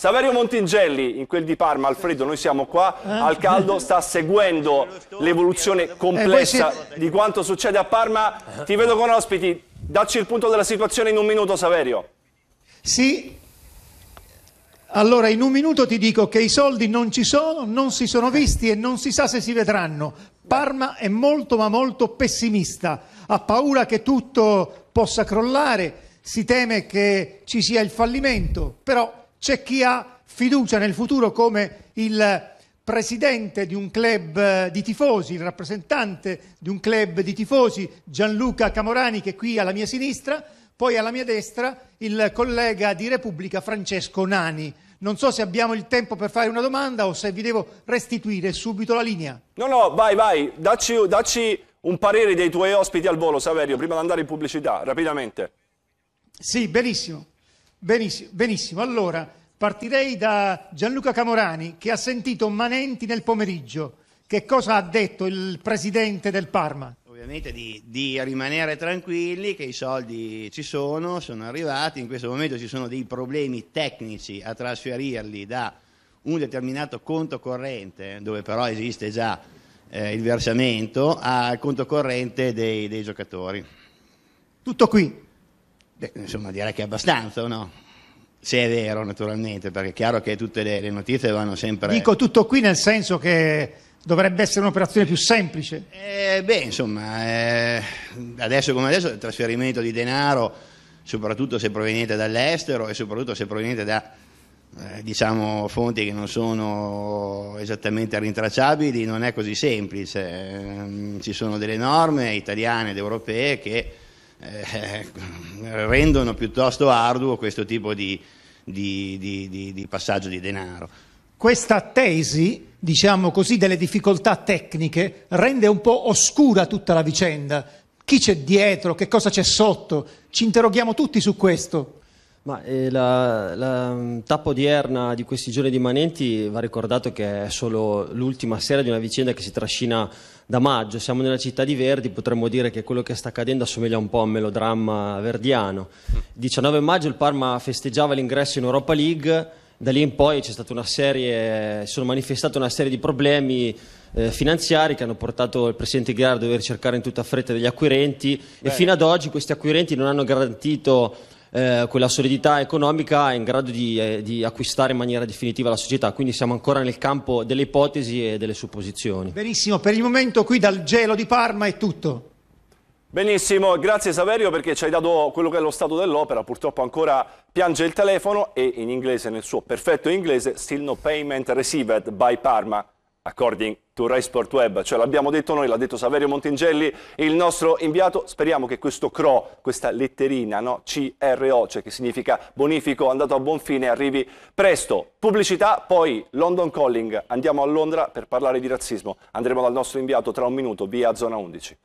Saverio Montingelli in quel di Parma, Alfredo, noi siamo qua eh? al caldo, sta seguendo l'evoluzione eh, complessa di quanto succede a Parma. Ti vedo con ospiti, dacci il punto della situazione in un minuto Saverio. Sì, allora, in un minuto ti dico che i soldi non ci sono, non si sono visti e non si sa se si vedranno. Parma è molto ma molto pessimista, ha paura che tutto possa crollare, si teme che ci sia il fallimento, però c'è chi ha fiducia nel futuro come il presidente di un club eh, di tifosi, il rappresentante di un club di tifosi, Gianluca Camorani, che è qui alla mia sinistra, poi alla mia destra il collega di Repubblica Francesco Nani. Non so se abbiamo il tempo per fare una domanda o se vi devo restituire subito la linea. No, no, vai, vai, dacci, dacci un parere dei tuoi ospiti al volo, Saverio, prima di andare in pubblicità, rapidamente. Sì, benissimo. Benissimo, benissimo, allora partirei da Gianluca Camorani che ha sentito Manenti nel pomeriggio. Che cosa ha detto il presidente del Parma? Ovviamente di, di rimanere tranquilli che i soldi ci sono, sono arrivati, in questo momento ci sono dei problemi tecnici a trasferirli da un determinato conto corrente, dove però esiste già eh, il versamento, al conto corrente dei, dei giocatori. Tutto qui. Beh, insomma, direi che abbastanza, o no? Se è vero, naturalmente, perché è chiaro che tutte le, le notizie vanno sempre... Dico tutto qui nel senso che dovrebbe essere un'operazione più semplice. Eh, beh, insomma, eh, adesso come adesso il trasferimento di denaro, soprattutto se proveniente dall'estero e soprattutto se proveniente da eh, diciamo, fonti che non sono esattamente rintracciabili, non è così semplice. Ehm, ci sono delle norme italiane ed europee che eh, rendono piuttosto arduo questo tipo di, di, di, di passaggio di denaro. Questa tesi diciamo così, delle difficoltà tecniche rende un po' oscura tutta la vicenda. Chi c'è dietro? Che cosa c'è sotto? Ci interroghiamo tutti su questo. Ma eh, la, la, mm, tappa odierna di questi giorni di Manenti va ricordato che è solo l'ultima sera di una vicenda che si trascina da maggio. Siamo nella città di Verdi, potremmo dire che quello che sta accadendo assomiglia un po' a un melodramma verdiano. Il 19 maggio il Parma festeggiava l'ingresso in Europa League, da lì in poi c'è stata una serie, si sono manifestati una serie di problemi eh, finanziari che hanno portato il presidente Ghiar a dover cercare in tutta fretta degli acquirenti Beh. e fino ad oggi questi acquirenti non hanno garantito eh, quella solidità economica in grado di, eh, di, acquistare in maniera definitiva la società, quindi siamo ancora nel campo delle ipotesi e delle supposizioni. Benissimo, per il momento qui dal gelo di Parma è tutto. Benissimo, grazie Saverio perché ci hai dato quello che è lo stato dell'opera, purtroppo ancora piange il telefono e in inglese, nel suo perfetto inglese, still no payment received by Parma according to Rai Sport Web, cioè l'abbiamo detto noi, l'ha detto Saverio Montingelli, il nostro inviato, speriamo che questo CRO, questa letterina, no? CRO, cioè che significa bonifico andato a buon fine, arrivi presto. Pubblicità, poi London Calling, andiamo a Londra per parlare di razzismo, andremo dal nostro inviato tra un minuto, via Zona 11.